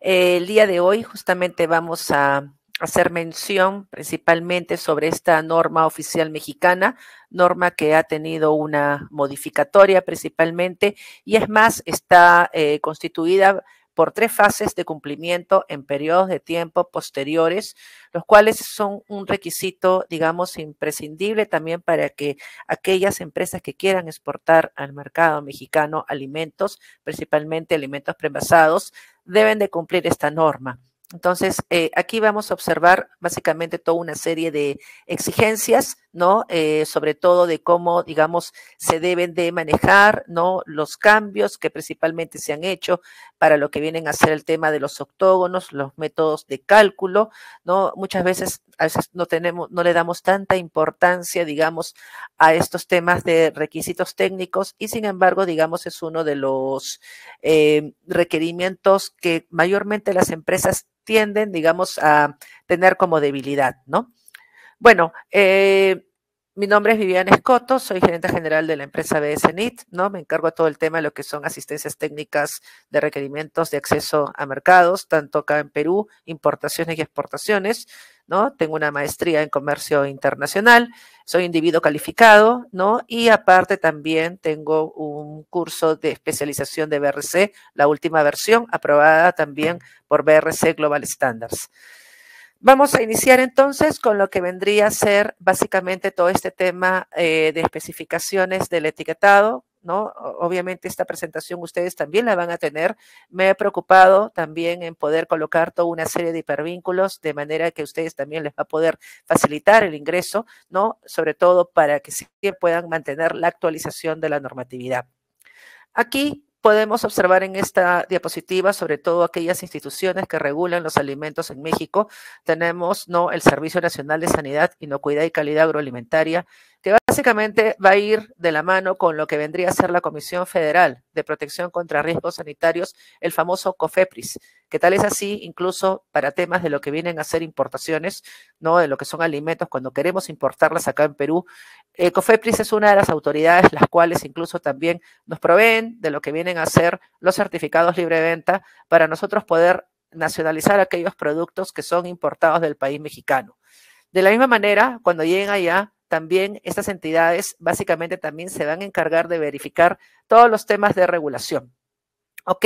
Eh, el día de hoy justamente vamos a hacer mención principalmente sobre esta norma oficial mexicana, norma que ha tenido una modificatoria principalmente, y es más, está eh, constituida por tres fases de cumplimiento en periodos de tiempo posteriores, los cuales son un requisito, digamos, imprescindible también para que aquellas empresas que quieran exportar al mercado mexicano alimentos, principalmente alimentos prevasados, deben de cumplir esta norma. Entonces, eh, aquí vamos a observar básicamente toda una serie de exigencias, ¿no? Eh, sobre todo de cómo, digamos, se deben de manejar, ¿no? Los cambios que principalmente se han hecho para lo que vienen a ser el tema de los octógonos, los métodos de cálculo, ¿no? Muchas veces, no tenemos, no le damos tanta importancia, digamos, a estos temas de requisitos técnicos y sin embargo, digamos, es uno de los eh, requerimientos que mayormente las empresas tienden, digamos, a tener como debilidad, ¿no? Bueno, eh, mi nombre es Viviana Escoto, soy gerente general de la empresa BSNIT, ¿no? Me encargo de todo el tema de lo que son asistencias técnicas de requerimientos de acceso a mercados, tanto acá en Perú, importaciones y exportaciones, ¿no? Tengo una maestría en comercio internacional, soy individuo calificado, ¿no? Y aparte también tengo un curso de especialización de BRC, la última versión, aprobada también por BRC Global Standards. Vamos a iniciar entonces con lo que vendría a ser básicamente todo este tema eh, de especificaciones del etiquetado, Obviamente esta presentación ustedes también la van a tener. Me he preocupado también en poder colocar toda una serie de hipervínculos de manera que ustedes también les va a poder facilitar el ingreso, ¿no? Sobre todo para que puedan mantener la actualización de la normatividad. Aquí podemos observar en esta diapositiva, sobre todo aquellas instituciones que regulan los alimentos en México. Tenemos ¿no? el Servicio Nacional de Sanidad, Inocuidad y Calidad Agroalimentaria, que básicamente va a ir de la mano con lo que vendría a ser la Comisión Federal de Protección contra Riesgos Sanitarios, el famoso COFEPRIS, que tal es así incluso para temas de lo que vienen a ser importaciones, ¿no? de lo que son alimentos cuando queremos importarlas acá en Perú. Eh, COFEPRIS es una de las autoridades las cuales incluso también nos proveen de lo que vienen a ser los certificados libre venta para nosotros poder nacionalizar aquellos productos que son importados del país mexicano. De la misma manera, cuando lleguen allá, también estas entidades básicamente también se van a encargar de verificar todos los temas de regulación. ¿Ok?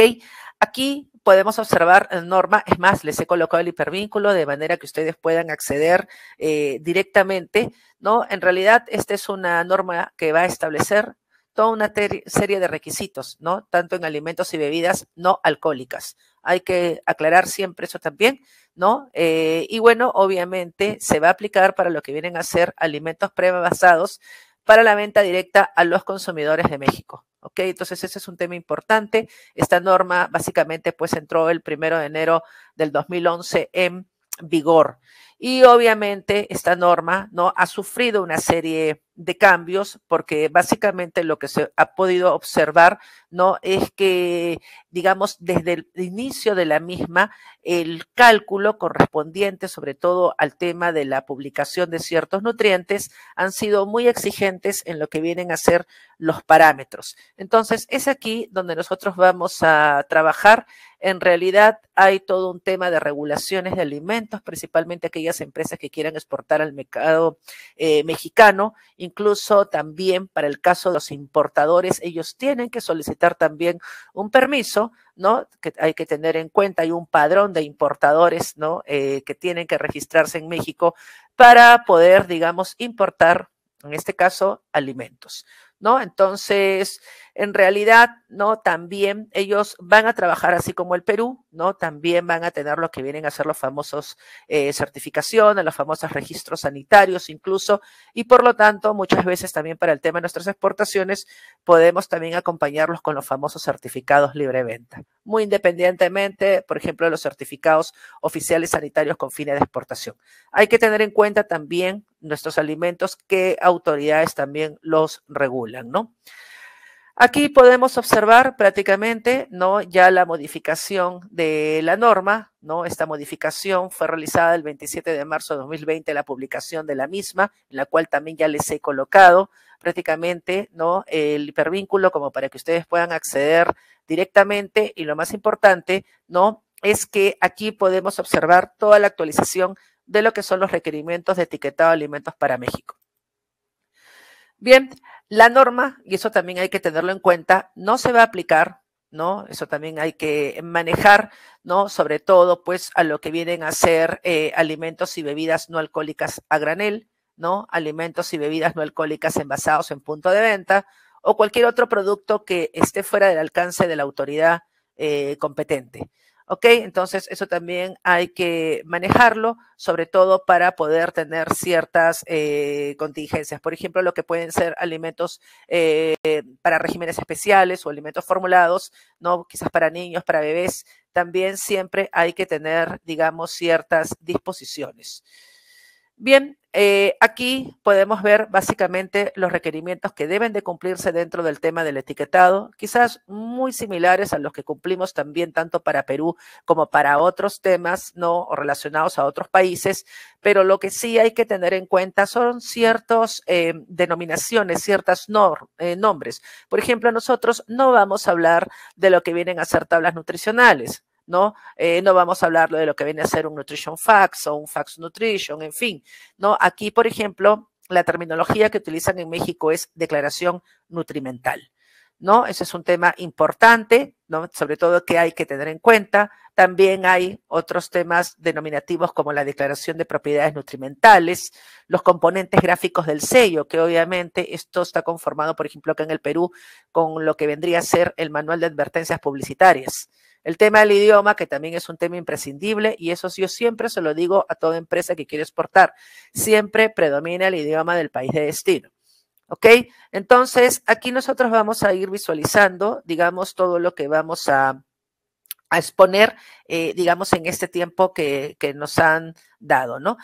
Aquí podemos observar eh, norma, es más, les he colocado el hipervínculo de manera que ustedes puedan acceder eh, directamente, ¿no? En realidad, esta es una norma que va a establecer toda una serie de requisitos, ¿no? Tanto en alimentos y bebidas no alcohólicas. Hay que aclarar siempre eso también, ¿no? Eh, y bueno, obviamente se va a aplicar para lo que vienen a ser alimentos pre-basados para la venta directa a los consumidores de México. ¿Ok? Entonces ese es un tema importante. Esta norma básicamente pues entró el primero de enero del 2011 en vigor. Y obviamente esta norma ¿no? ha sufrido una serie de cambios porque básicamente lo que se ha podido observar ¿no? es que, digamos, desde el inicio de la misma, el cálculo correspondiente sobre todo al tema de la publicación de ciertos nutrientes han sido muy exigentes en lo que vienen a ser los parámetros. Entonces, es aquí donde nosotros vamos a trabajar. En realidad hay todo un tema de regulaciones de alimentos, principalmente aquellas empresas que quieran exportar al mercado eh, mexicano, incluso también para el caso de los importadores, ellos tienen que solicitar también un permiso, ¿no? Que hay que tener en cuenta, hay un padrón de importadores, ¿no? Eh, que tienen que registrarse en México para poder, digamos, importar, en este caso, alimentos, ¿no? Entonces, en realidad, ¿no? También ellos van a trabajar así como el Perú, ¿no? También van a tener lo que vienen a ser los famosos eh, certificaciones, los famosos registros sanitarios incluso, y por lo tanto, muchas veces también para el tema de nuestras exportaciones, podemos también acompañarlos con los famosos certificados libre venta, muy independientemente, por ejemplo, de los certificados oficiales sanitarios con fines de exportación. Hay que tener en cuenta también nuestros alimentos, qué autoridades también los regulan, ¿no? Aquí podemos observar prácticamente ¿no? ya la modificación de la norma. ¿no? Esta modificación fue realizada el 27 de marzo de 2020, la publicación de la misma, en la cual también ya les he colocado prácticamente ¿no? el hipervínculo como para que ustedes puedan acceder directamente. Y lo más importante ¿no? es que aquí podemos observar toda la actualización de lo que son los requerimientos de etiquetado de alimentos para México. Bien, la norma, y eso también hay que tenerlo en cuenta, no se va a aplicar, ¿no? Eso también hay que manejar, ¿no? Sobre todo, pues, a lo que vienen a ser eh, alimentos y bebidas no alcohólicas a granel, ¿no? Alimentos y bebidas no alcohólicas envasados en punto de venta o cualquier otro producto que esté fuera del alcance de la autoridad eh, competente. ¿Ok? Entonces, eso también hay que manejarlo, sobre todo para poder tener ciertas eh, contingencias. Por ejemplo, lo que pueden ser alimentos eh, para regímenes especiales o alimentos formulados, ¿no? Quizás para niños, para bebés. También siempre hay que tener, digamos, ciertas disposiciones. Bien, eh, aquí podemos ver básicamente los requerimientos que deben de cumplirse dentro del tema del etiquetado, quizás muy similares a los que cumplimos también tanto para Perú como para otros temas no relacionados a otros países, pero lo que sí hay que tener en cuenta son eh, ciertas denominaciones, eh, ciertos nombres. Por ejemplo, nosotros no vamos a hablar de lo que vienen a ser tablas nutricionales ¿no? Eh, no vamos a hablar de lo que viene a ser un nutrition facts o un facts nutrition, en fin, ¿no? Aquí, por ejemplo, la terminología que utilizan en México es declaración nutrimental. ¿no? Ese es un tema importante, Sobre todo que hay que tener en cuenta. También hay otros temas denominativos como la declaración de propiedades nutrimentales, los componentes gráficos del sello, que obviamente esto está conformado, por ejemplo, acá en el Perú, con lo que vendría a ser el manual de advertencias publicitarias. El tema del idioma, que también es un tema imprescindible, y eso yo siempre se lo digo a toda empresa que quiere exportar, siempre predomina el idioma del país de destino. ¿Ok? Entonces, aquí nosotros vamos a ir visualizando, digamos, todo lo que vamos a, exponer, eh, digamos, en este tiempo que nos han dado, ¿no?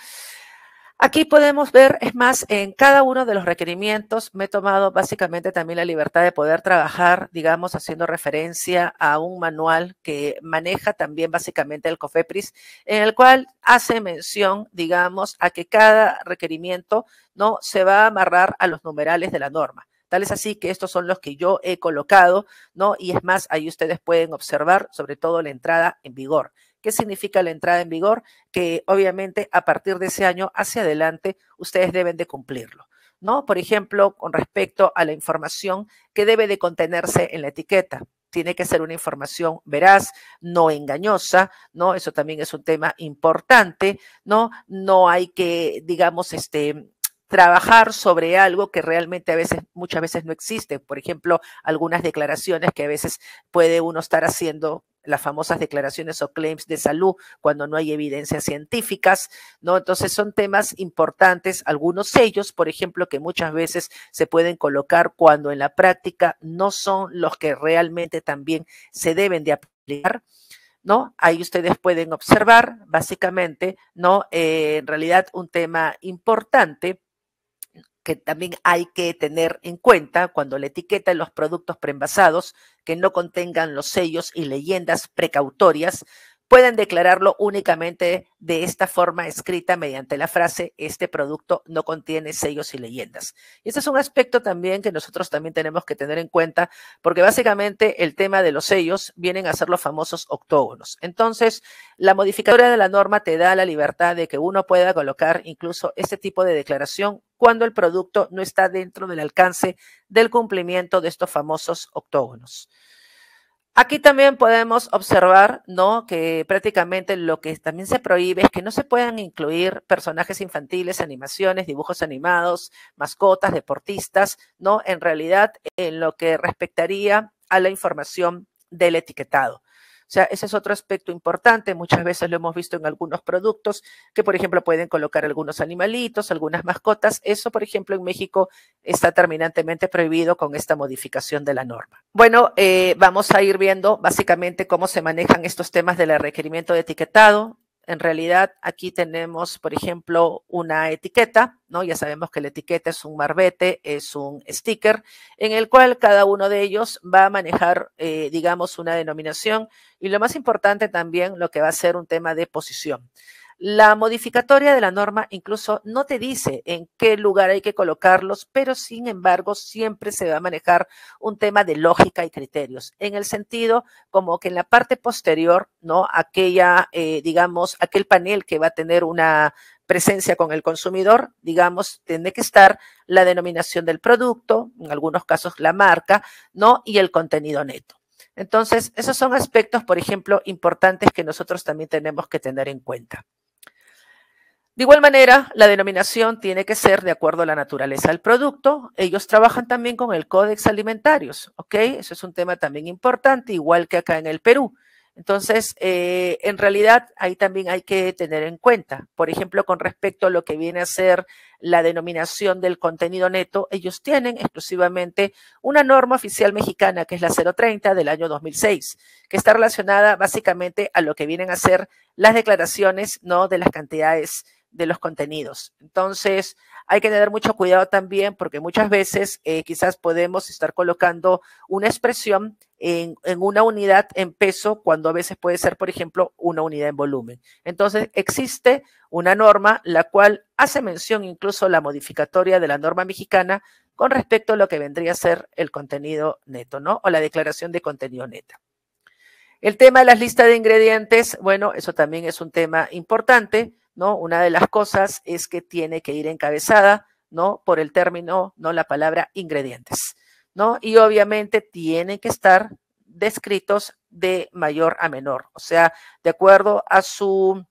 Aquí podemos ver, es más, en cada uno de los requerimientos me he tomado básicamente también la libertad de poder trabajar, digamos, haciendo referencia a un manual que maneja también básicamente el COFEPRIS, en el cual hace mención, digamos, a que cada requerimiento no se va a amarrar a los numerales de la norma. Tal es así que estos son los que yo he colocado, ¿no? Y es más, ahí ustedes pueden observar sobre todo la entrada en vigor ¿Qué significa la entrada en vigor? Que obviamente a partir de ese año hacia adelante ustedes deben de cumplirlo. ¿No? Por ejemplo, con respecto a la información que debe de contenerse en la etiqueta tiene que ser una información veraz, no engañosa, ¿no? Eso también es un tema importante, ¿no? No hay que, digamos, este trabajar sobre algo que realmente a veces, muchas veces no existe. Por ejemplo, algunas declaraciones que a veces puede uno estar haciendo las famosas declaraciones o claims de salud cuando no hay evidencias científicas, ¿no? Entonces son temas importantes, algunos sellos, por ejemplo, que muchas veces se pueden colocar cuando en la práctica no son los que realmente también se deben de aplicar. ¿no? Ahí ustedes pueden observar, básicamente, ¿no? Eh, en realidad, un tema importante que también hay que tener en cuenta cuando la etiqueta de los productos preenvasados que no contengan los sellos y leyendas precautorias pueden declararlo únicamente de esta forma escrita mediante la frase este producto no contiene sellos y leyendas. Y este es un aspecto también que nosotros también tenemos que tener en cuenta porque básicamente el tema de los sellos vienen a ser los famosos octógonos. Entonces, la modificadora de la norma te da la libertad de que uno pueda colocar incluso este tipo de declaración cuando el producto no está dentro del alcance del cumplimiento de estos famosos octógonos. Aquí también podemos observar, ¿no? Que prácticamente lo que también se prohíbe es que no se puedan incluir personajes infantiles, animaciones, dibujos animados, mascotas, deportistas, ¿no? En realidad, en lo que respectaría a la información del etiquetado. O sea, ese es otro aspecto importante. Muchas veces lo hemos visto en algunos productos que, por ejemplo, pueden colocar algunos animalitos, algunas mascotas. Eso, por ejemplo, en México está terminantemente prohibido con esta modificación de la norma. Bueno, eh, vamos a ir viendo básicamente cómo se manejan estos temas del requerimiento de etiquetado, en realidad, aquí tenemos, por ejemplo, una etiqueta, ¿no? Ya sabemos que la etiqueta es un marbete, es un sticker, en el cual cada uno de ellos va a manejar, eh, digamos, una denominación y lo más importante también, lo que va a ser un tema de posición. La modificatoria de la norma incluso no te dice en qué lugar hay que colocarlos, pero sin embargo siempre se va a manejar un tema de lógica y criterios, en el sentido como que en la parte posterior, ¿no? Aquella, eh, digamos, aquel panel que va a tener una presencia con el consumidor, digamos, tiene que estar la denominación del producto, en algunos casos la marca, ¿no? Y el contenido neto. Entonces, esos son aspectos, por ejemplo, importantes que nosotros también tenemos que tener en cuenta. De igual manera, la denominación tiene que ser de acuerdo a la naturaleza del producto. Ellos trabajan también con el Códex Alimentarios, ¿ok? Eso es un tema también importante, igual que acá en el Perú. Entonces, eh, en realidad, ahí también hay que tener en cuenta. Por ejemplo, con respecto a lo que viene a ser la denominación del contenido neto, ellos tienen exclusivamente una norma oficial mexicana, que es la 030 del año 2006, que está relacionada básicamente a lo que vienen a ser las declaraciones ¿no? de las cantidades de los contenidos. Entonces, hay que tener mucho cuidado también porque muchas veces eh, quizás podemos estar colocando una expresión en, una unidad en peso cuando a veces puede ser, por ejemplo, una unidad en volumen. Entonces, existe una norma la cual hace mención incluso la modificatoria de la norma mexicana con respecto a lo que vendría a ser el contenido neto, ¿no? O la declaración de contenido neta. El tema de las listas de ingredientes, bueno, eso también es un tema importante ¿no? Una de las cosas es que tiene que ir encabezada, ¿no? Por el término, ¿no? La palabra ingredientes, ¿no? Y obviamente tienen que estar descritos de mayor a menor, o sea, de acuerdo a su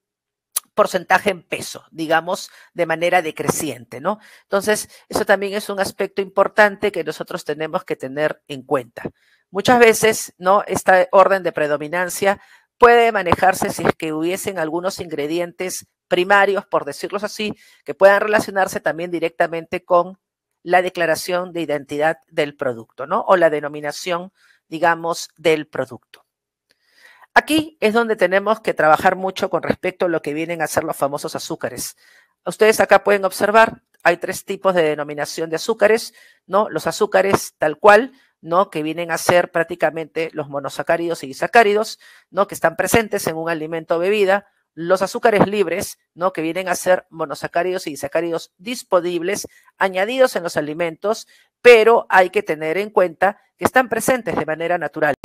porcentaje en peso, digamos, de manera decreciente, ¿no? Entonces, eso también es un aspecto importante que nosotros tenemos que tener en cuenta. Muchas veces, ¿no? Esta orden de predominancia puede manejarse si es que hubiesen algunos ingredientes primarios, por decirlos así, que puedan relacionarse también directamente con la declaración de identidad del producto, ¿no? O la denominación, digamos, del producto. Aquí es donde tenemos que trabajar mucho con respecto a lo que vienen a ser los famosos azúcares. Ustedes acá pueden observar, hay tres tipos de denominación de azúcares, ¿no? Los azúcares tal cual, ¿no? Que vienen a ser prácticamente los monosacáridos y disacáridos, ¿no? Que están presentes en un alimento o bebida, los azúcares libres, ¿no? que vienen a ser monosacáridos y disacáridos disponibles añadidos en los alimentos, pero hay que tener en cuenta que están presentes de manera natural.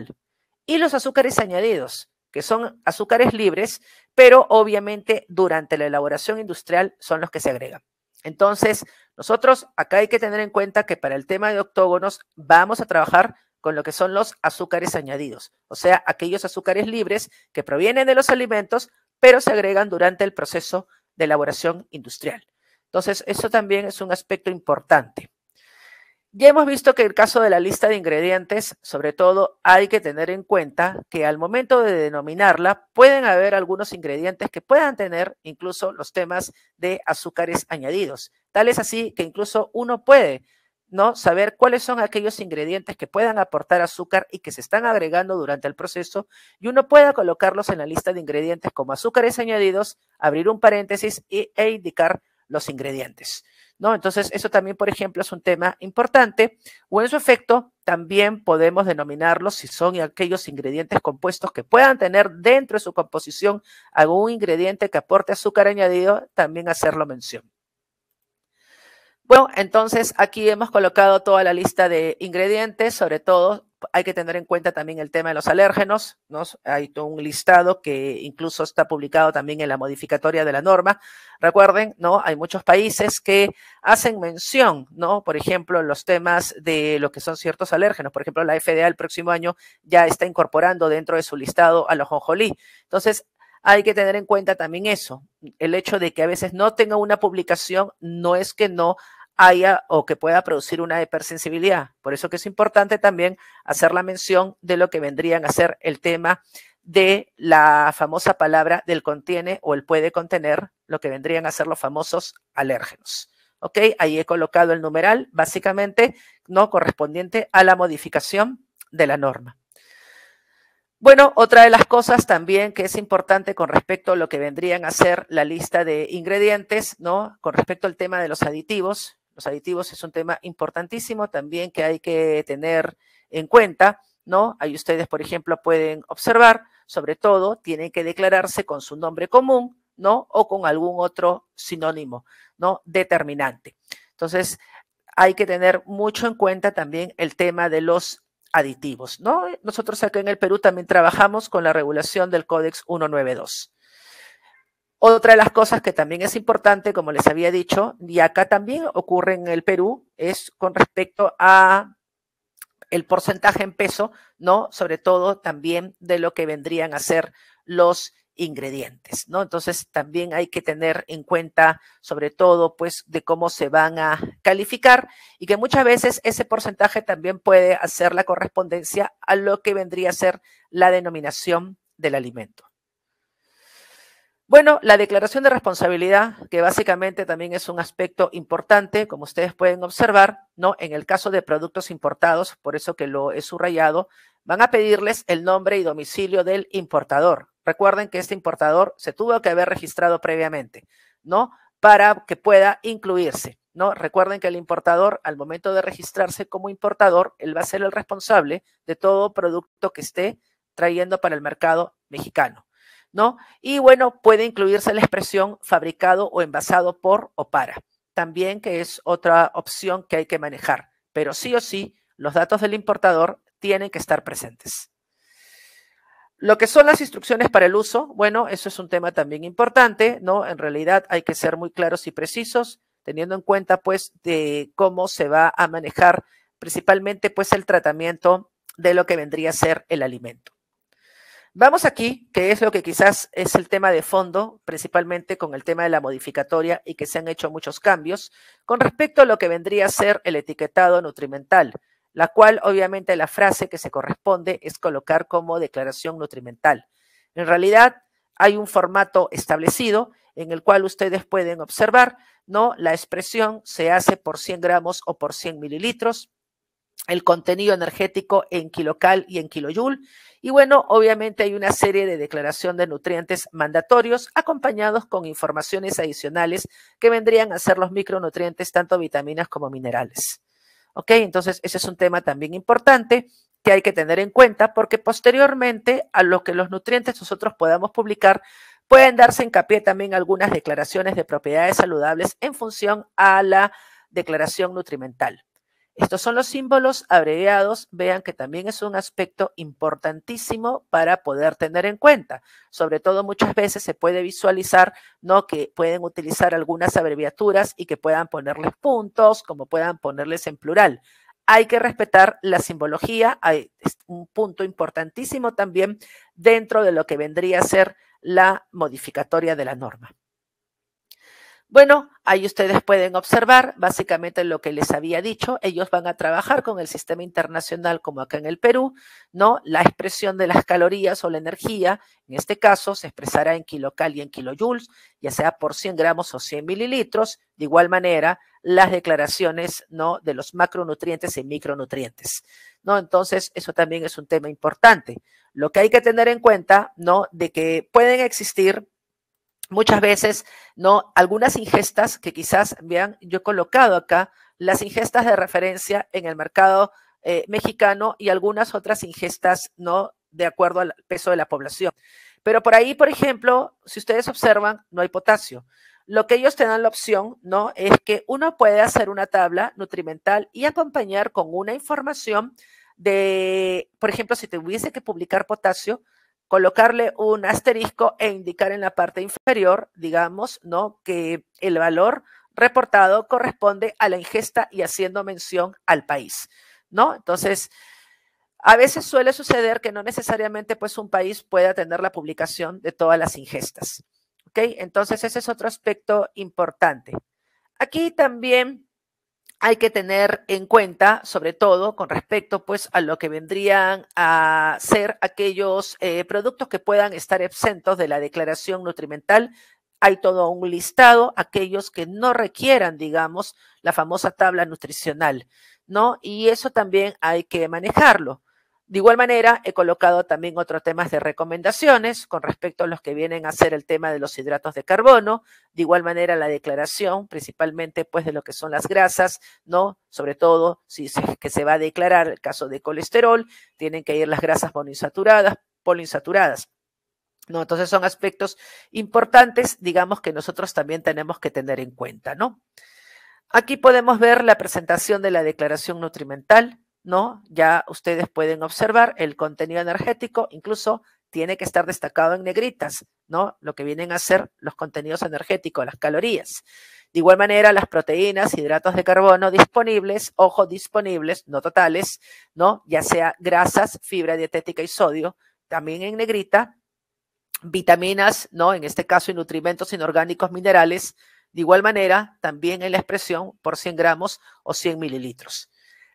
Y los azúcares añadidos, que son azúcares libres, pero obviamente durante la elaboración industrial son los que se agregan. Entonces, nosotros acá hay que tener en cuenta que para el tema de octógonos vamos a trabajar con lo que son los azúcares añadidos, o sea, aquellos azúcares libres que provienen de los alimentos, pero se agregan durante el proceso de elaboración industrial. Entonces, eso también es un aspecto importante. Ya hemos visto que el caso de la lista de ingredientes, sobre todo, hay que tener en cuenta que al momento de denominarla pueden haber algunos ingredientes que puedan tener incluso los temas de azúcares añadidos. Tal es así que incluso uno puede ¿no? Saber cuáles son aquellos ingredientes que puedan aportar azúcar y que se están agregando durante el proceso y uno pueda colocarlos en la lista de ingredientes como azúcares añadidos, abrir un paréntesis y, e indicar los ingredientes, ¿no? Entonces, eso también, por ejemplo, es un tema importante o en su efecto, también podemos denominarlos si son aquellos ingredientes compuestos que puedan tener dentro de su composición algún ingrediente que aporte azúcar añadido, también hacerlo mención. Bueno, entonces aquí hemos colocado toda la lista de ingredientes, sobre todo hay que tener en cuenta también el tema de los alérgenos, ¿no? Hay todo un listado que incluso está publicado también en la modificatoria de la norma. Recuerden, ¿no? Hay muchos países que hacen mención, ¿no? Por ejemplo, los temas de lo que son ciertos alérgenos. Por ejemplo, la FDA el próximo año ya está incorporando dentro de su listado a los jonjolí. Entonces, hay que tener en cuenta también eso. El hecho de que a veces no tenga una publicación no es que no haya o que pueda producir una hipersensibilidad. Por eso que es importante también hacer la mención de lo que vendrían a ser el tema de la famosa palabra del contiene o el puede contener, lo que vendrían a ser los famosos alérgenos. ¿Ok? Ahí he colocado el numeral, básicamente, no correspondiente a la modificación de la norma. Bueno, otra de las cosas también que es importante con respecto a lo que vendrían a ser la lista de ingredientes, ¿no? Con respecto al tema de los aditivos, los aditivos es un tema importantísimo también que hay que tener en cuenta, ¿no? Ahí ustedes, por ejemplo, pueden observar, sobre todo, tienen que declararse con su nombre común, ¿no? O con algún otro sinónimo, ¿no? Determinante. Entonces, hay que tener mucho en cuenta también el tema de los aditivos, ¿no? Nosotros acá en el Perú también trabajamos con la regulación del Códex 192. Otra de las cosas que también es importante, como les había dicho, y acá también ocurre en el Perú, es con respecto a el porcentaje en peso, ¿no? Sobre todo también de lo que vendrían a ser los ingredientes, ¿no? Entonces también hay que tener en cuenta sobre todo pues de cómo se van a calificar y que muchas veces ese porcentaje también puede hacer la correspondencia a lo que vendría a ser la denominación del alimento. Bueno, la declaración de responsabilidad, que básicamente también es un aspecto importante, como ustedes pueden observar, ¿no? En el caso de productos importados, por eso que lo he subrayado, van a pedirles el nombre y domicilio del importador. Recuerden que este importador se tuvo que haber registrado previamente, ¿no? Para que pueda incluirse, ¿no? Recuerden que el importador, al momento de registrarse como importador, él va a ser el responsable de todo producto que esté trayendo para el mercado mexicano. ¿no? Y bueno, puede incluirse la expresión fabricado o envasado por o para, también que es otra opción que hay que manejar, pero sí o sí, los datos del importador tienen que estar presentes. Lo que son las instrucciones para el uso, bueno, eso es un tema también importante, ¿no? En realidad hay que ser muy claros y precisos, teniendo en cuenta, pues, de cómo se va a manejar principalmente, pues, el tratamiento de lo que vendría a ser el alimento. Vamos aquí, que es lo que quizás es el tema de fondo, principalmente con el tema de la modificatoria y que se han hecho muchos cambios con respecto a lo que vendría a ser el etiquetado nutrimental, la cual obviamente la frase que se corresponde es colocar como declaración nutrimental. En realidad hay un formato establecido en el cual ustedes pueden observar, ¿no? La expresión se hace por 100 gramos o por 100 mililitros, el contenido energético en kilocal y en kilojoule. Y bueno, obviamente hay una serie de declaración de nutrientes mandatorios acompañados con informaciones adicionales que vendrían a ser los micronutrientes, tanto vitaminas como minerales. ¿Ok? Entonces, ese es un tema también importante que hay que tener en cuenta porque posteriormente a lo que los nutrientes nosotros podamos publicar, pueden darse hincapié también algunas declaraciones de propiedades saludables en función a la declaración nutrimental. Estos son los símbolos abreviados. Vean que también es un aspecto importantísimo para poder tener en cuenta. Sobre todo muchas veces se puede visualizar, ¿no? Que pueden utilizar algunas abreviaturas y que puedan ponerles puntos, como puedan ponerles en plural. Hay que respetar la simbología. Hay un punto importantísimo también dentro de lo que vendría a ser la modificatoria de la norma. Bueno, ahí ustedes pueden observar básicamente lo que les había dicho. Ellos van a trabajar con el sistema internacional como acá en el Perú, ¿no? La expresión de las calorías o la energía, en este caso, se expresará en kilocal y en kilojoules, ya sea por 100 gramos o 100 mililitros. De igual manera, las declaraciones, ¿no? De los macronutrientes y micronutrientes, ¿no? Entonces, eso también es un tema importante. Lo que hay que tener en cuenta, ¿no? De que pueden existir muchas veces, ¿no? Algunas ingestas que quizás vean, yo he colocado acá las ingestas de referencia en el mercado eh, mexicano y algunas otras ingestas, ¿no? De acuerdo al peso de la población. Pero por ahí, por ejemplo, si ustedes observan, no hay potasio. Lo que ellos te dan la opción, ¿no? Es que uno puede hacer una tabla nutrimental y acompañar con una información de, por ejemplo, si te hubiese que publicar potasio, colocarle un asterisco e indicar en la parte inferior, digamos, ¿no? Que el valor reportado corresponde a la ingesta y haciendo mención al país, ¿no? Entonces, a veces suele suceder que no necesariamente pues un país pueda tener la publicación de todas las ingestas, ¿ok? Entonces, ese es otro aspecto importante. Aquí también hay que tener en cuenta, sobre todo con respecto pues, a lo que vendrían a ser aquellos eh, productos que puedan estar exentos de la declaración nutrimental. Hay todo un listado, aquellos que no requieran, digamos, la famosa tabla nutricional, ¿no? Y eso también hay que manejarlo. De igual manera, he colocado también otros temas de recomendaciones con respecto a los que vienen a ser el tema de los hidratos de carbono, de igual manera la declaración, principalmente pues de lo que son las grasas, ¿no? Sobre todo si es que se va a declarar el caso de colesterol, tienen que ir las grasas monoinsaturadas, poliinsaturadas. ¿No? Entonces son aspectos importantes, digamos, que nosotros también tenemos que tener en cuenta, ¿no? Aquí podemos ver la presentación de la declaración nutrimental, ¿no? Ya ustedes pueden observar el contenido energético, incluso tiene que estar destacado en negritas, ¿no? Lo que vienen a ser los contenidos energéticos, las calorías. De igual manera, las proteínas, hidratos de carbono disponibles, ojo, disponibles, no totales, ¿no? Ya sea grasas, fibra dietética y sodio, también en negrita, vitaminas, ¿no? En este caso, y nutrimentos inorgánicos, minerales, de igual manera, también en la expresión por 100 gramos o 100 mililitros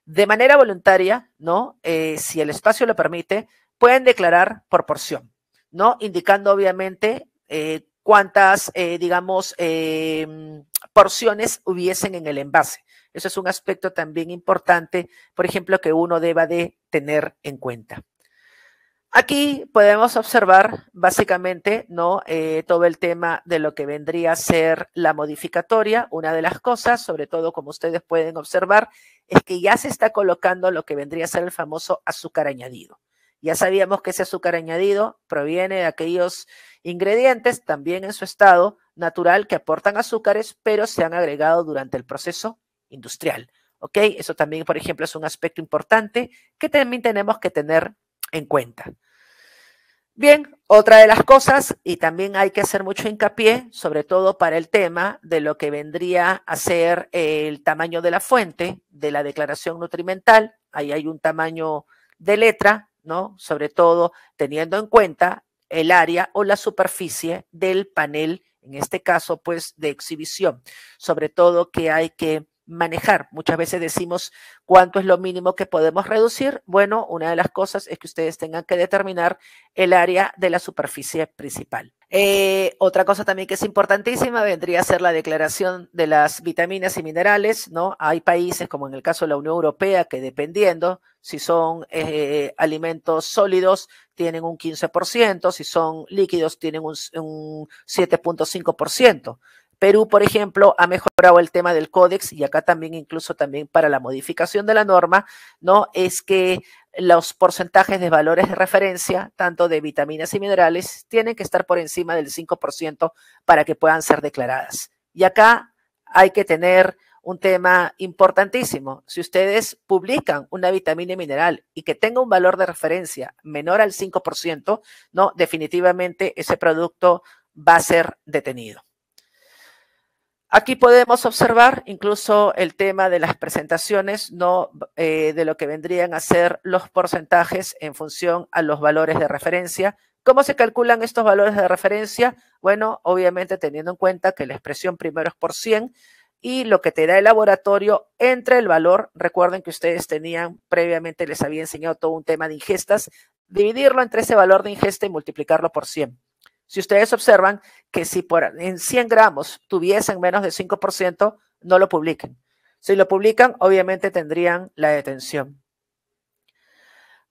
de manera voluntaria, ¿no? Eh, si el espacio lo permite, pueden declarar por porción, ¿no? Indicando obviamente eh, cuántas, eh, digamos, em, porciones hubiesen en el envase. Eso es un aspecto también importante, por ejemplo, que uno deba de tener en cuenta. Aquí podemos observar básicamente ¿no? Eh, todo el tema de lo que vendría a ser la modificatoria. Una de las cosas, sobre todo como ustedes pueden observar, es que ya se está colocando lo que vendría a ser el famoso azúcar añadido. Ya sabíamos que ese azúcar añadido proviene de aquellos ingredientes también en su estado natural que aportan azúcares, pero se han agregado durante el proceso industrial. ¿Ok? Eso también, por ejemplo, es un aspecto importante que también tenemos que tener en cuenta. Bien, otra de las cosas, y también hay que hacer mucho hincapié, sobre todo para el tema de lo que vendría a ser el tamaño de la fuente de la declaración nutrimental. Ahí hay un tamaño de letra, ¿no? Sobre todo teniendo en cuenta el área o la superficie del panel, en este caso, pues, de exhibición. Sobre todo que hay que manejar. Muchas veces decimos cuánto es lo mínimo que podemos reducir. Bueno, una de las cosas es que ustedes tengan que determinar el área de la superficie principal. Eh, otra cosa también que es importantísima vendría a ser la declaración de las vitaminas y minerales, ¿no? Hay países, como en el caso de la Unión Europea, que dependiendo si son eh, alimentos sólidos, tienen un 15%, si son líquidos, tienen un, un 7.5%. Perú, por ejemplo, ha mejorado el tema del códex y acá también incluso también para la modificación de la norma, ¿no? Es que los porcentajes de valores de referencia, tanto de vitaminas y minerales, tienen que estar por encima del 5% para que puedan ser declaradas. Y acá hay que tener un tema importantísimo. Si ustedes publican una vitamina y mineral y que tenga un valor de referencia menor al 5%, no, definitivamente ese producto va a ser detenido. Aquí podemos observar incluso el tema de las presentaciones, no eh, de lo que vendrían a ser los porcentajes en función a los valores de referencia. ¿Cómo se calculan estos valores de referencia? Bueno, obviamente teniendo en cuenta que la expresión primero es por 100 y lo que te da el laboratorio entre el valor, recuerden que ustedes tenían previamente, les había enseñado todo un tema de ingestas, dividirlo entre ese valor de ingesta y multiplicarlo por 100. Si ustedes observan que si por, en 100 gramos tuviesen menos de 5%, no lo publiquen. Si lo publican, obviamente tendrían la detención.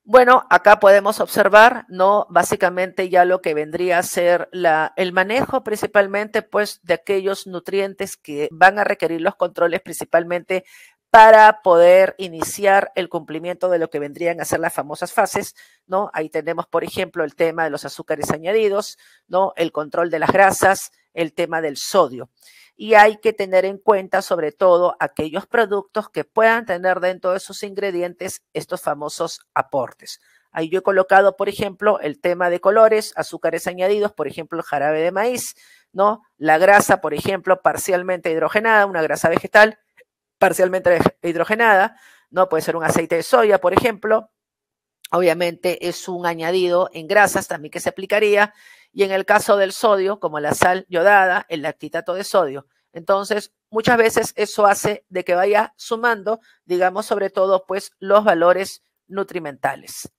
Bueno, acá podemos observar, ¿no? Básicamente ya lo que vendría a ser la, el manejo principalmente, pues, de aquellos nutrientes que van a requerir los controles, principalmente para poder iniciar el cumplimiento de lo que vendrían a ser las famosas fases, ¿no? Ahí tenemos, por ejemplo, el tema de los azúcares añadidos, ¿no? El control de las grasas, el tema del sodio. Y hay que tener en cuenta sobre todo aquellos productos que puedan tener dentro de sus ingredientes estos famosos aportes. Ahí yo he colocado, por ejemplo, el tema de colores, azúcares añadidos, por ejemplo, el jarabe de maíz, ¿no? La grasa, por ejemplo, parcialmente hidrogenada, una grasa vegetal, parcialmente hidrogenada, ¿no? Puede ser un aceite de soya, por ejemplo. Obviamente es un añadido en grasas también que se aplicaría. Y en el caso del sodio, como la sal yodada, el lactitato de sodio. Entonces, muchas veces eso hace de que vaya sumando, digamos, sobre todo, pues los valores nutrimentales.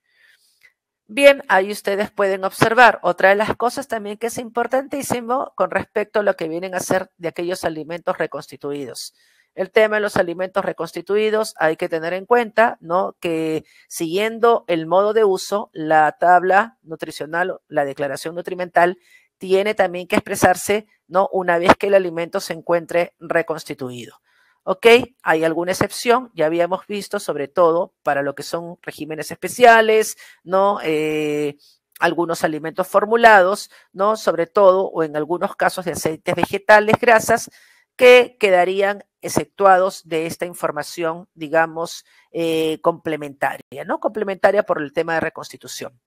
Bien, ahí ustedes pueden observar otra de las cosas también que es importantísimo con respecto a lo que vienen a ser de aquellos alimentos reconstituidos. El tema de los alimentos reconstituidos, hay que tener en cuenta, ¿no? Que siguiendo el modo de uso, la tabla nutricional, la declaración nutrimental, tiene también que expresarse, ¿no? Una vez que el alimento se encuentre reconstituido. ¿Ok? Hay alguna excepción, ya habíamos visto, sobre todo para lo que son regímenes especiales, ¿no? Eh, algunos alimentos formulados, ¿no? Sobre todo, o en algunos casos de aceites vegetales, grasas, que quedarían exceptuados de esta información, digamos, eh, complementaria, ¿no? Complementaria por el tema de reconstitución.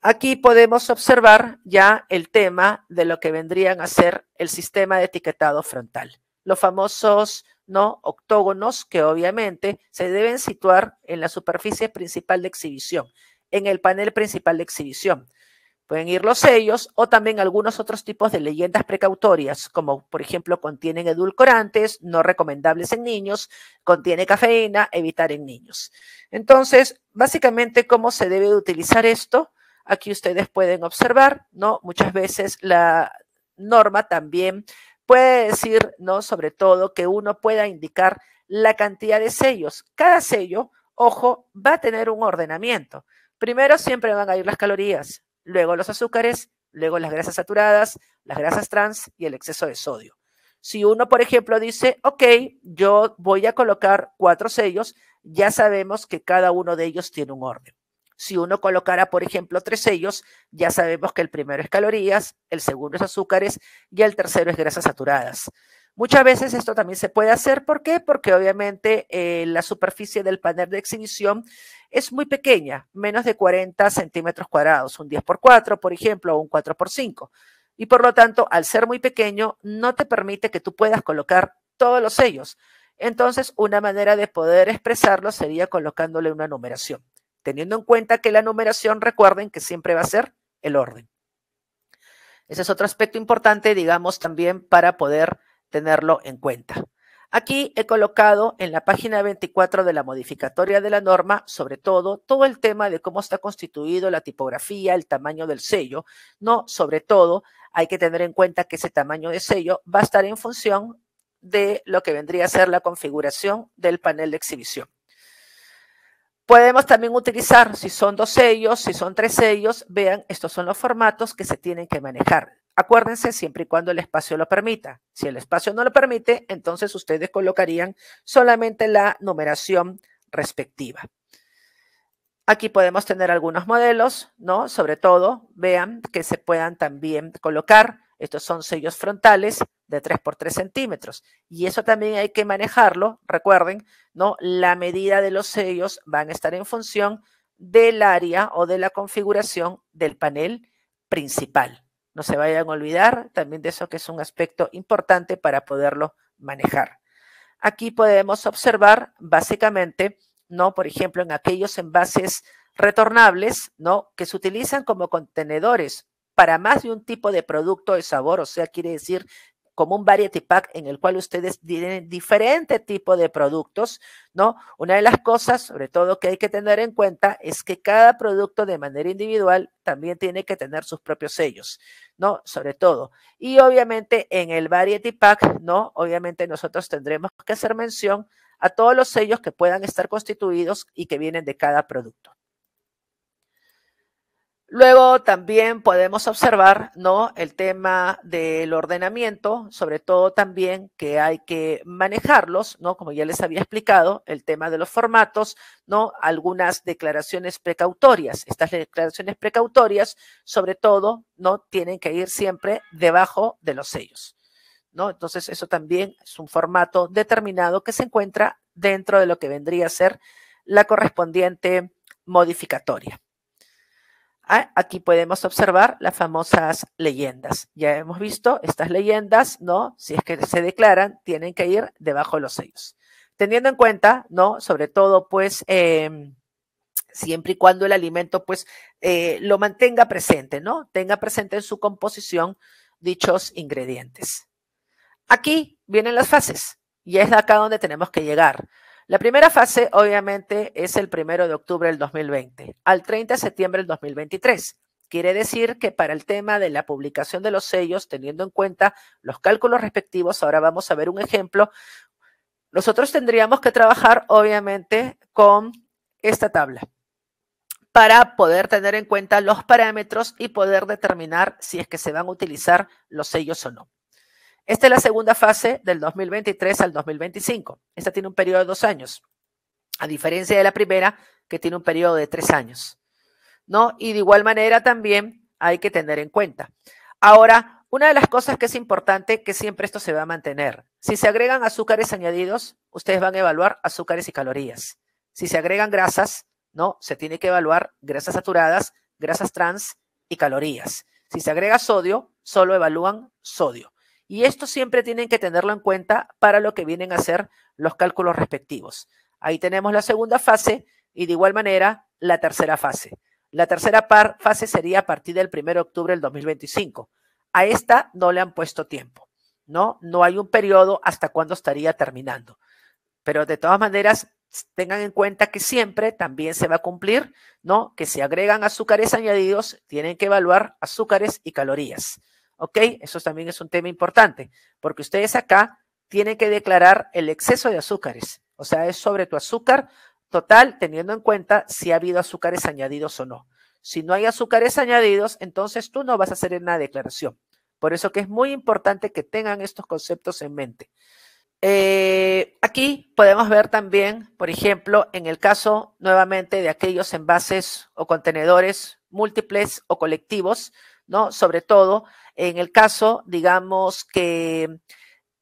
Aquí podemos observar ya el tema de lo que vendrían a ser el sistema de etiquetado frontal, los famosos ¿no? octógonos que obviamente se deben situar en la superficie principal de exhibición, en el panel principal de exhibición. Pueden ir los sellos o también algunos otros tipos de leyendas precautorias, como por ejemplo contienen edulcorantes, no recomendables en niños, contiene cafeína, evitar en niños. Entonces, básicamente, ¿cómo se debe de utilizar esto? Aquí ustedes pueden observar, ¿no? Muchas veces la norma también puede decir, ¿no? Sobre todo que uno pueda indicar la cantidad de sellos. Cada sello, ojo, va a tener un ordenamiento. Primero siempre van a ir las calorías, luego los azúcares, luego las grasas saturadas, las grasas trans y el exceso de sodio. Si uno, por ejemplo, dice, ok, yo voy a colocar cuatro sellos, ya sabemos que cada uno de ellos tiene un orden. Si uno colocara, por ejemplo, tres sellos, ya sabemos que el primero es calorías, el segundo es azúcares y el tercero es grasas saturadas. Muchas veces esto también se puede hacer. ¿Por qué? Porque obviamente eh, la superficie del panel de exhibición es muy pequeña, menos de 40 centímetros cuadrados, un 10 por 4, por ejemplo, o un 4 por 5. Y por lo tanto, al ser muy pequeño, no te permite que tú puedas colocar todos los sellos. Entonces, una manera de poder expresarlo sería colocándole una numeración, teniendo en cuenta que la numeración, recuerden que siempre va a ser el orden. Ese es otro aspecto importante, digamos, también para poder tenerlo en cuenta. Aquí he colocado en la página 24 de la modificatoria de la norma, sobre todo, todo el tema de cómo está constituido la tipografía, el tamaño del sello, no, sobre todo, hay que tener en cuenta que ese tamaño de sello va a estar en función de lo que vendría a ser la configuración del panel de exhibición. Podemos también utilizar, si son dos sellos, si son tres sellos, vean, estos son los formatos que se tienen que manejar. Acuérdense siempre y cuando el espacio lo permita. Si el espacio no lo permite, entonces ustedes colocarían solamente la numeración respectiva. Aquí podemos tener algunos modelos, ¿no? Sobre todo, vean que se puedan también colocar. Estos son sellos frontales de 3 por 3 centímetros. Y eso también hay que manejarlo. Recuerden, ¿no? La medida de los sellos van a estar en función del área o de la configuración del panel principal. No se vayan a olvidar también de eso que es un aspecto importante para poderlo manejar. Aquí podemos observar básicamente, ¿no? Por ejemplo, en aquellos envases retornables, ¿no? Que se utilizan como contenedores para más de un tipo de producto de sabor, o sea, quiere decir como un variety pack en el cual ustedes tienen diferente tipo de productos, ¿no? Una de las cosas, sobre todo, que hay que tener en cuenta es que cada producto de manera individual también tiene que tener sus propios sellos, ¿no? Sobre todo. Y obviamente en el variety pack, ¿no? Obviamente nosotros tendremos que hacer mención a todos los sellos que puedan estar constituidos y que vienen de cada producto. Luego también podemos observar ¿no? el tema del ordenamiento, sobre todo también que hay que manejarlos, ¿no? como ya les había explicado, el tema de los formatos, ¿no? algunas declaraciones precautorias. Estas declaraciones precautorias, sobre todo, ¿no? tienen que ir siempre debajo de los sellos. ¿no? Entonces, eso también es un formato determinado que se encuentra dentro de lo que vendría a ser la correspondiente modificatoria. Ah, aquí podemos observar las famosas leyendas. Ya hemos visto estas leyendas, ¿no? Si es que se declaran, tienen que ir debajo de los sellos. Teniendo en cuenta, ¿no? Sobre todo, pues, em, siempre y cuando el alimento, pues, eh, lo mantenga presente, ¿no? Tenga presente en su composición dichos ingredientes. Aquí vienen las fases y es de acá donde tenemos que llegar. La primera fase, obviamente, es el primero de octubre del 2020 al 30 de septiembre del 2023. Quiere decir que para el tema de la publicación de los sellos, teniendo en cuenta los cálculos respectivos, ahora vamos a ver un ejemplo. Nosotros tendríamos que trabajar, obviamente, con esta tabla para poder tener en cuenta los parámetros y poder determinar si es que se van a utilizar los sellos o no. Esta es la segunda fase del 2023 al 2025. Esta tiene un periodo de dos años, a diferencia de la primera, que tiene un periodo de tres años. ¿no? Y de igual manera también hay que tener en cuenta. Ahora, una de las cosas que es importante, que siempre esto se va a mantener. Si se agregan azúcares añadidos, ustedes van a evaluar azúcares y calorías. Si se agregan grasas, ¿no? Se tiene que evaluar grasas saturadas, grasas trans y calorías. Si se agrega sodio, solo evalúan sodio. Y esto siempre tienen que tenerlo en cuenta para lo que vienen a ser los cálculos respectivos. Ahí tenemos la segunda fase y de igual manera la tercera fase. La tercera fase sería a partir del 1 de octubre del 2025. A esta no le han puesto tiempo, ¿no? No hay un periodo hasta cuándo estaría terminando. Pero de todas maneras, tengan en cuenta que siempre también se va a cumplir, ¿no? Que si agregan azúcares añadidos, tienen que evaluar azúcares y calorías. ¿Ok? Eso también es un tema importante, porque ustedes acá tienen que declarar el exceso de azúcares, o sea, es sobre tu azúcar total, teniendo en cuenta si ha habido azúcares añadidos o no. Si no hay azúcares añadidos, entonces tú no vas a hacer una declaración. Por eso que es muy importante que tengan estos conceptos en mente. Eh, aquí podemos ver también, por ejemplo, en el caso nuevamente de aquellos envases o contenedores múltiples o colectivos ¿no? Sobre todo en el caso, digamos, que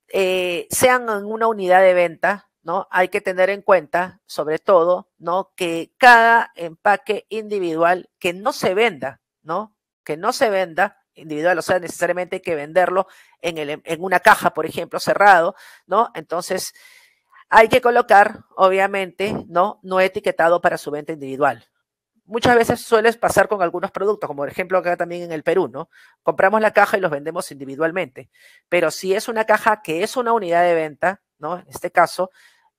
eh, sean en una unidad de venta, ¿no? Hay que tener en cuenta, sobre todo, ¿no? Que cada empaque individual que no se venda, ¿no? Que no se venda individual, o sea, necesariamente hay que venderlo en, el, en una caja, por ejemplo, cerrado, ¿no? Entonces, hay que colocar, obviamente, ¿no? No etiquetado para su venta individual, muchas veces suele pasar con algunos productos, como por ejemplo acá también en el Perú, ¿no? Compramos la caja y los vendemos individualmente. Pero si es una caja que es una unidad de venta, ¿no? En este caso,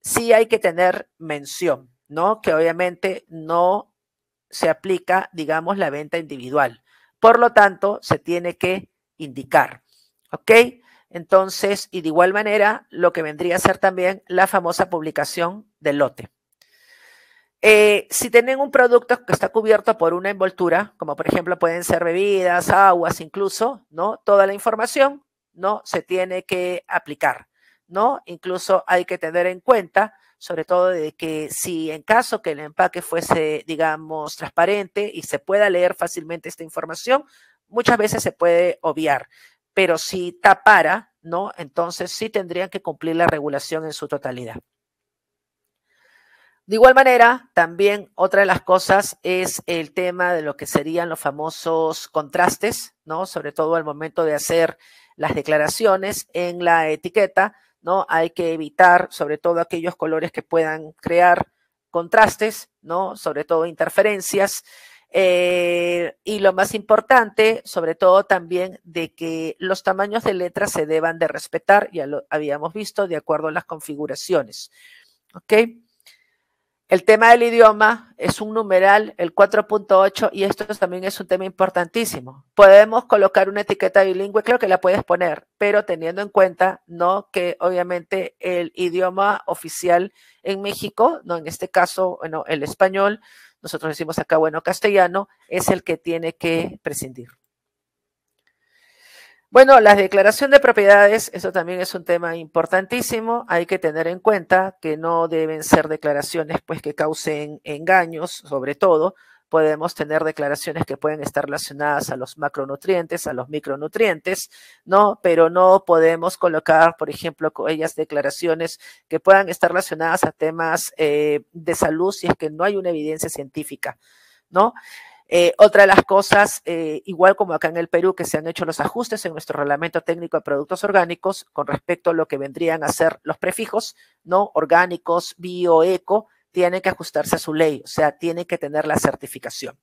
sí hay que tener mención, ¿no? Que obviamente no se aplica, digamos, la venta individual. Por lo tanto, se tiene que indicar, ¿ok? Entonces, y de igual manera, lo que vendría a ser también la famosa publicación del lote. Eh, si tienen un producto que está cubierto por una envoltura, como por ejemplo pueden ser bebidas, aguas, incluso, ¿no? Toda la información, ¿no? Se tiene que aplicar, ¿no? Incluso hay que tener en cuenta, sobre todo de que si en caso que el empaque fuese, digamos, transparente y se pueda leer fácilmente esta información, muchas veces se puede obviar, pero si tapara, ¿no? Entonces sí tendrían que cumplir la regulación en su totalidad. De igual manera, también otra de las cosas es el tema de lo que serían los famosos contrastes, ¿no? Sobre todo al momento de hacer las declaraciones en la etiqueta, ¿no? Hay que evitar sobre todo aquellos colores que puedan crear contrastes, ¿no? Sobre todo interferencias. Eh, y lo más importante, sobre todo también, de que los tamaños de letras se deban de respetar, ya lo habíamos visto, de acuerdo a las configuraciones. ¿Ok? El tema del idioma es un numeral, el 4.8, y esto también es un tema importantísimo. Podemos colocar una etiqueta bilingüe, creo que la puedes poner, pero teniendo en cuenta, no, que obviamente el idioma oficial en México, no, en este caso, bueno, el español, nosotros decimos acá, bueno, castellano, es el que tiene que prescindir. Bueno, la declaración de propiedades, eso también es un tema importantísimo. Hay que tener en cuenta que no deben ser declaraciones pues, que causen engaños, sobre todo. Podemos tener declaraciones que pueden estar relacionadas a los macronutrientes, a los micronutrientes, ¿no? Pero no podemos colocar, por ejemplo, ellas declaraciones que puedan estar relacionadas a temas eh, de salud si es que no hay una evidencia científica, ¿no? Eh, otra de las cosas, eh, igual como acá en el Perú, que se han hecho los ajustes en nuestro reglamento técnico de productos orgánicos con respecto a lo que vendrían a ser los prefijos, ¿no? Orgánicos, bio, eco, tienen que ajustarse a su ley, o sea, tienen que tener la certificación,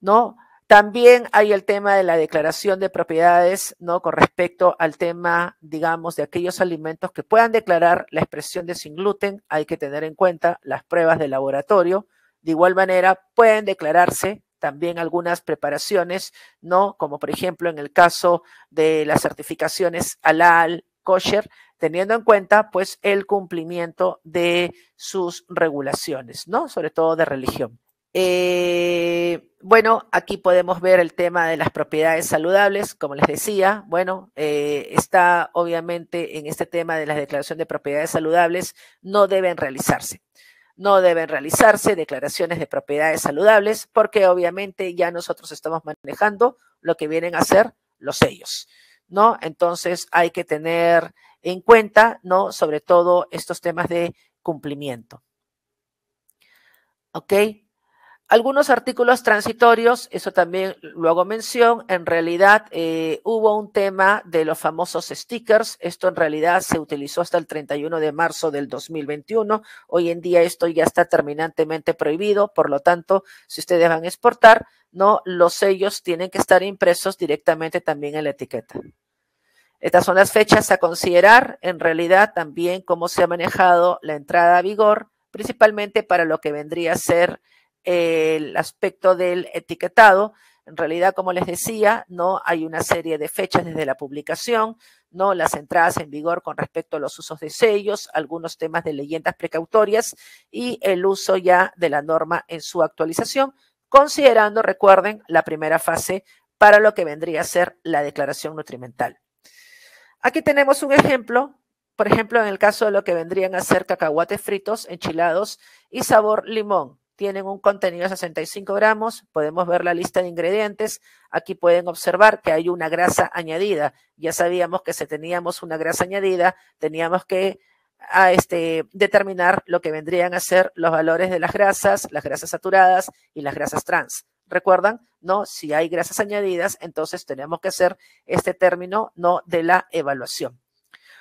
¿no? También hay el tema de la declaración de propiedades, ¿no? Con respecto al tema, digamos, de aquellos alimentos que puedan declarar la expresión de sin gluten, hay que tener en cuenta las pruebas de laboratorio, de igual manera, pueden declararse también algunas preparaciones, ¿no? Como por ejemplo en el caso de las certificaciones halal, kosher, teniendo en cuenta pues el cumplimiento de sus regulaciones, ¿no? Sobre todo de religión. Eh, bueno, aquí podemos ver el tema de las propiedades saludables, como les decía. Bueno, eh, está obviamente en este tema de la declaración de propiedades saludables, no deben realizarse no deben realizarse declaraciones de propiedades saludables porque obviamente ya nosotros estamos manejando lo que vienen a ser los sellos, ¿no? Entonces hay que tener en cuenta, ¿no? Sobre todo estos temas de cumplimiento. ¿Ok? Algunos artículos transitorios, eso también luego hago mención, en realidad eh, hubo un tema de los famosos stickers, esto en realidad se utilizó hasta el 31 de marzo del 2021, hoy en día esto ya está terminantemente prohibido, por lo tanto, si ustedes van a exportar, no, los sellos tienen que estar impresos directamente también en la etiqueta. Estas son las fechas a considerar, en realidad también cómo se ha manejado la entrada a vigor, principalmente para lo que vendría a ser eh, el aspecto del etiquetado. En realidad, como les decía, no hay una serie de fechas desde la publicación, no las entradas en vigor con respecto a los usos de sellos, algunos temas de leyendas precautorias y el uso ya de la norma en su actualización, considerando, recuerden, la primera fase para lo que vendría a ser la declaración nutrimental. Aquí tenemos un ejemplo, por ejemplo, en el caso de lo que vendrían a ser cacahuates fritos, enchilados y sabor limón tienen un contenido de 65 gramos, podemos ver la lista de ingredientes, aquí pueden observar que hay una grasa añadida, ya sabíamos que si teníamos una grasa añadida, teníamos que a ah, este, determinar lo que vendrían a ser los valores de las grasas, las grasas saturadas y las grasas trans. ¿Recuerdan? No, si hay grasas añadidas, entonces tenemos que hacer este término, no de la evaluación.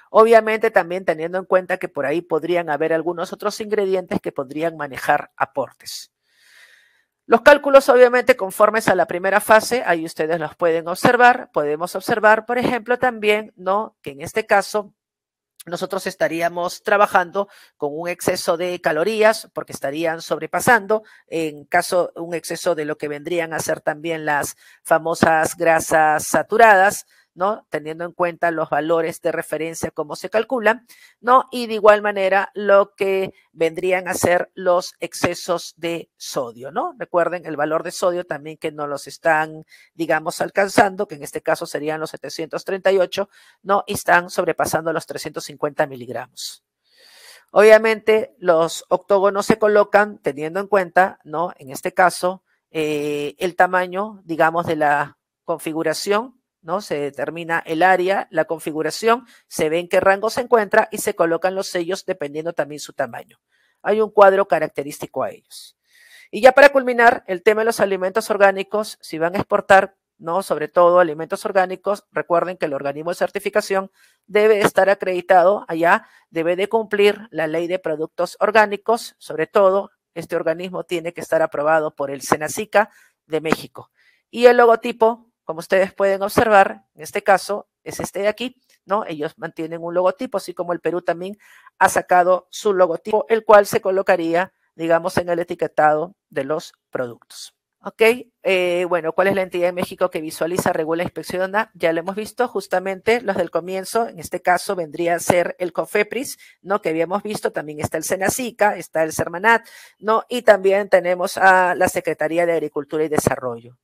Obviamente también teniendo en cuenta que por ahí podrían haber algunos otros ingredientes que podrían manejar aportes. Los cálculos obviamente conformes a la primera fase, ahí ustedes los pueden observar. Podemos observar, por ejemplo, también, ¿no? Que en este caso nosotros estaríamos trabajando con un exceso de calorías porque estarían sobrepasando, en caso un exceso de lo que vendrían a ser también las famosas grasas saturadas, ¿no? Teniendo en cuenta los valores de referencia, cómo se calculan, ¿no? Y de igual manera lo que vendrían a ser los excesos de sodio, ¿no? Recuerden el valor de sodio también que no los están, digamos, alcanzando, que en este caso serían los 738, ¿no? Y están sobrepasando los 350 miligramos. Obviamente los octógonos se colocan teniendo en cuenta, ¿no? En este caso, eh, el tamaño, digamos, de la configuración se determina el área, la configuración, se ve en qué rango se encuentra y se colocan los sellos dependiendo también su tamaño. Hay un cuadro característico a ellos. Y ya para culminar, el tema de los alimentos orgánicos, si van a exportar, ¿no? Sobre todo alimentos orgánicos, recuerden que el organismo de certificación debe estar acreditado allá, debe de cumplir la ley de productos orgánicos, sobre todo este organismo tiene que estar aprobado por el Senacica de México. Y el logotipo como ustedes pueden observar, en este caso es este de aquí, ¿no? Ellos mantienen un logotipo, así como el Perú también ha sacado su logotipo, el cual se colocaría, digamos, en el etiquetado de los productos. ¿Ok? Eh, bueno, ¿cuál es la entidad de México que visualiza, regula, inspecciona? Ya lo hemos visto, justamente los del comienzo, en este caso vendría a ser el COFEPRIS, ¿no? Que habíamos visto, también está el SENACICA, está el SERMANAT, ¿no? Y también tenemos a la Secretaría de Agricultura y Desarrollo.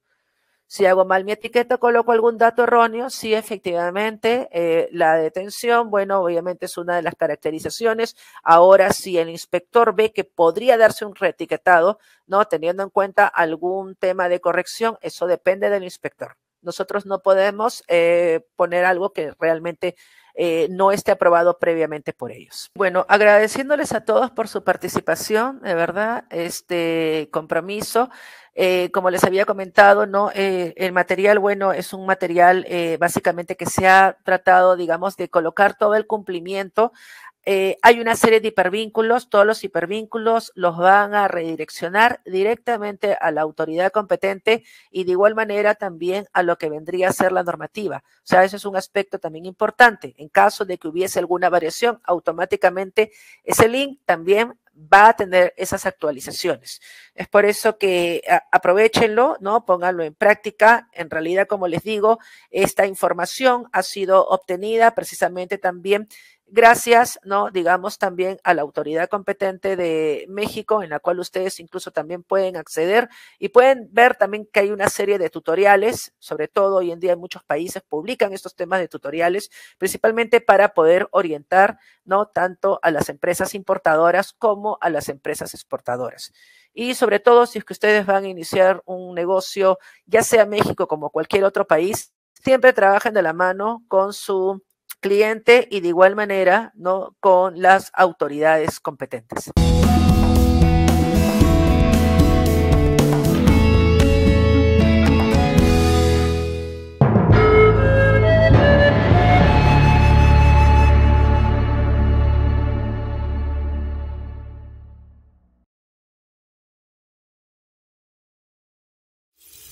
Si hago mal mi etiqueta, coloco algún dato erróneo, sí, efectivamente, eh, la detención, bueno, obviamente es una de las caracterizaciones. Ahora, si el inspector ve que podría darse un reetiquetado, ¿no? Teniendo en cuenta algún tema de corrección, eso depende del inspector. Nosotros no podemos eh, poner algo que realmente eh, no esté aprobado previamente por ellos. Bueno, agradeciéndoles a todos por su participación, de verdad, este compromiso. Eh, como les había comentado, ¿no? Eh, el material, bueno, es un material básicamente que se ha tratado, digamos, de colocar todo el cumplimiento eh, hay una serie de hipervínculos, todos los hipervínculos los van a redireccionar directamente a la autoridad competente y de igual manera también a lo que vendría a ser la normativa. O sea, ese es un aspecto también importante. En caso de que hubiese alguna variación, automáticamente ese link también va a tener esas actualizaciones. Es por eso que aprovechenlo, ¿no? Pónganlo en práctica. En realidad, como les digo, esta información ha sido obtenida precisamente también gracias, ¿no? Digamos también a la autoridad competente de México, en la cual ustedes incluso también pueden acceder y pueden ver también que hay una serie de tutoriales, sobre todo hoy en día en muchos países publican estos temas de tutoriales, principalmente para poder orientar, ¿no? Tanto a las empresas importadoras como a las empresas exportadoras. Y sobre todo, si es que ustedes van a iniciar un negocio, ya sea México como cualquier otro país, siempre trabajen de la mano con su cliente y de igual manera ¿no? con las autoridades competentes.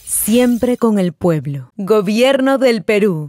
Siempre con el pueblo. Gobierno del Perú.